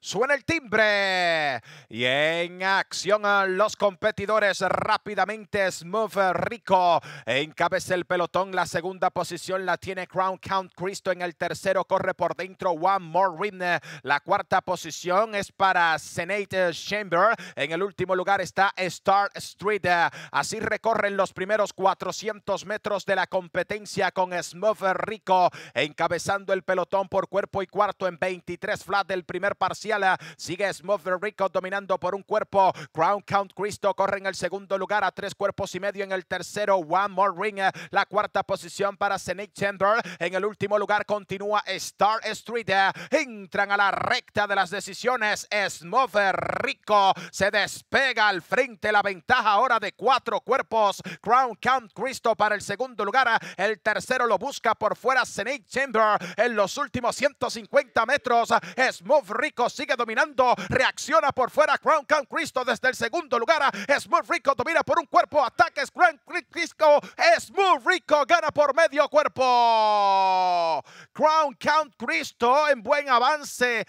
Suena el timbre. Y en acción los competidores rápidamente, Smooth Rico encabeza el pelotón. La segunda posición la tiene Crown Count Cristo. En el tercero corre por dentro One More win La cuarta posición es para Senate Chamber. En el último lugar está Star Street. Así recorren los primeros 400 metros de la competencia con Smooth Rico encabezando el pelotón por cuerpo y cuarto en 23 flat del primer parcial. Sigue Smooth Rico dominando por un cuerpo. Crown Count Cristo corre en el segundo lugar a tres cuerpos y medio en el tercero. One More Ring, eh, la cuarta posición para Zenith Chamber. En el último lugar continúa Star Street. Eh. Entran a la recta de las decisiones. Smooth eh, Rico se despega al frente. La ventaja ahora de cuatro cuerpos. Crown Count Cristo para el segundo lugar. El tercero lo busca por fuera Zenith Chamber. En los últimos 150 metros, Smooth Rico sigue dominando. Reacciona por fuera. Crown Count Cristo desde el segundo lugar. Smooth Rico domina por un cuerpo. Ataques Crown Cristo. Smooth Rico gana por medio cuerpo. Crown Count Cristo en buen avance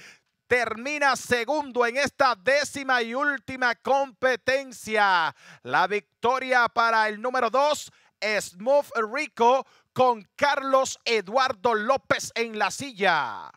termina segundo en esta décima y última competencia. La victoria para el número dos Smooth Rico, con Carlos Eduardo López en la silla.